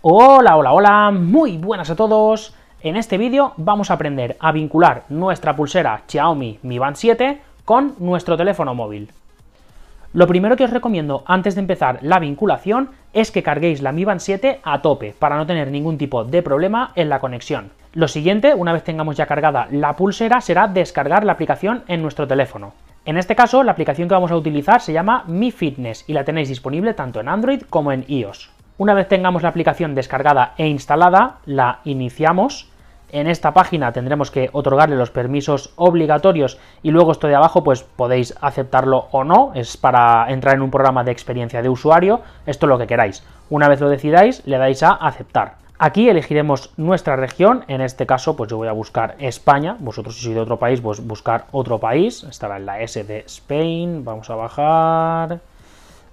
Hola, hola, hola, muy buenas a todos. En este vídeo vamos a aprender a vincular nuestra pulsera Xiaomi Mi Band 7 con nuestro teléfono móvil. Lo primero que os recomiendo antes de empezar la vinculación es que carguéis la Mi Band 7 a tope para no tener ningún tipo de problema en la conexión. Lo siguiente, una vez tengamos ya cargada la pulsera, será descargar la aplicación en nuestro teléfono. En este caso, la aplicación que vamos a utilizar se llama Mi Fitness y la tenéis disponible tanto en Android como en iOS. Una vez tengamos la aplicación descargada e instalada, la iniciamos. En esta página tendremos que otorgarle los permisos obligatorios y luego esto de abajo pues podéis aceptarlo o no, es para entrar en un programa de experiencia de usuario, esto es lo que queráis. Una vez lo decidáis le dais a aceptar. Aquí elegiremos nuestra región, en este caso pues yo voy a buscar España, vosotros si sois de otro país pues buscar otro país, estará en la S de Spain, vamos a bajar,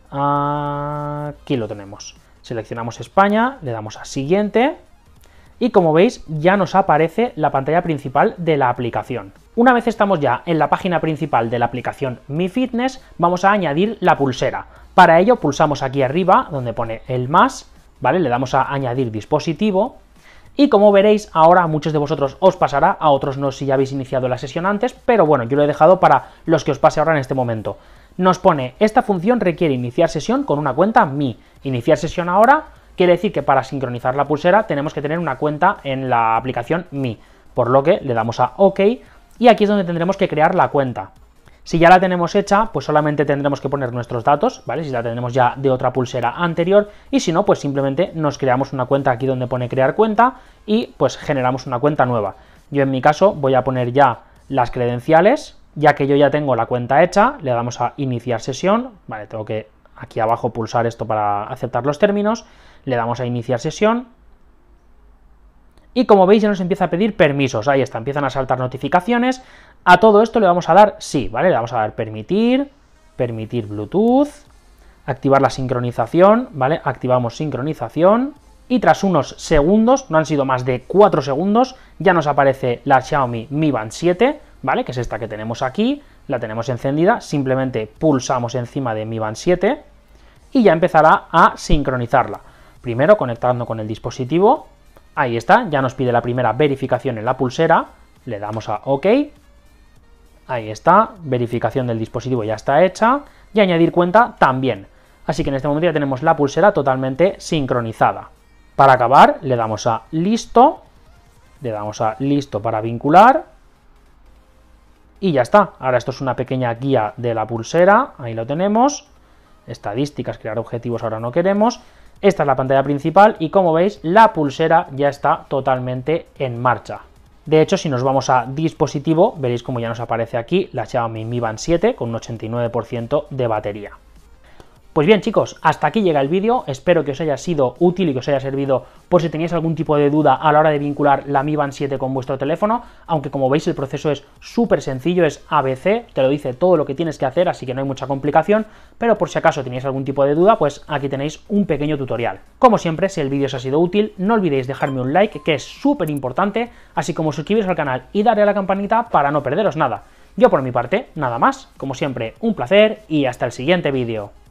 aquí lo tenemos. Seleccionamos España, le damos a siguiente y como veis ya nos aparece la pantalla principal de la aplicación. Una vez estamos ya en la página principal de la aplicación Mi Fitness, vamos a añadir la pulsera. Para ello pulsamos aquí arriba donde pone el más, ¿vale? Le damos a añadir dispositivo y como veréis, ahora muchos de vosotros os pasará, a otros no si ya habéis iniciado la sesión antes, pero bueno, yo lo he dejado para los que os pase ahora en este momento. Nos pone, esta función requiere iniciar sesión con una cuenta mi. Iniciar sesión ahora quiere decir que para sincronizar la pulsera tenemos que tener una cuenta en la aplicación mi. Por lo que le damos a OK y aquí es donde tendremos que crear la cuenta. Si ya la tenemos hecha, pues solamente tendremos que poner nuestros datos, ¿vale? Si la tenemos ya de otra pulsera anterior y si no, pues simplemente nos creamos una cuenta aquí donde pone crear cuenta y pues generamos una cuenta nueva. Yo en mi caso voy a poner ya las credenciales, ya que yo ya tengo la cuenta hecha, le damos a iniciar sesión. Vale, tengo que aquí abajo pulsar esto para aceptar los términos. Le damos a iniciar sesión. Y como veis ya nos empieza a pedir permisos. Ahí está, empiezan a saltar notificaciones. A todo esto le vamos a dar sí, ¿vale? Le vamos a dar permitir, permitir Bluetooth, activar la sincronización, ¿vale? Activamos sincronización y tras unos segundos, no han sido más de cuatro segundos, ya nos aparece la Xiaomi Mi Band 7 ¿vale? Que es esta que tenemos aquí, la tenemos encendida, simplemente pulsamos encima de Mi Band 7 y ya empezará a sincronizarla. Primero conectando con el dispositivo, ahí está, ya nos pide la primera verificación en la pulsera, le damos a OK, ahí está, verificación del dispositivo ya está hecha, y añadir cuenta también. Así que en este momento ya tenemos la pulsera totalmente sincronizada. Para acabar, le damos a listo, le damos a listo para vincular, y ya está. Ahora esto es una pequeña guía de la pulsera. Ahí lo tenemos. Estadísticas, crear objetivos ahora no queremos. Esta es la pantalla principal y como veis la pulsera ya está totalmente en marcha. De hecho, si nos vamos a dispositivo, veréis como ya nos aparece aquí la Xiaomi Mi Band 7 con un 89% de batería. Pues bien chicos, hasta aquí llega el vídeo, espero que os haya sido útil y que os haya servido por si tenéis algún tipo de duda a la hora de vincular la Mi Band 7 con vuestro teléfono, aunque como veis el proceso es súper sencillo, es ABC, te lo dice todo lo que tienes que hacer, así que no hay mucha complicación, pero por si acaso tenéis algún tipo de duda, pues aquí tenéis un pequeño tutorial. Como siempre, si el vídeo os ha sido útil, no olvidéis dejarme un like, que es súper importante, así como suscribiros al canal y darle a la campanita para no perderos nada. Yo por mi parte, nada más, como siempre, un placer y hasta el siguiente vídeo.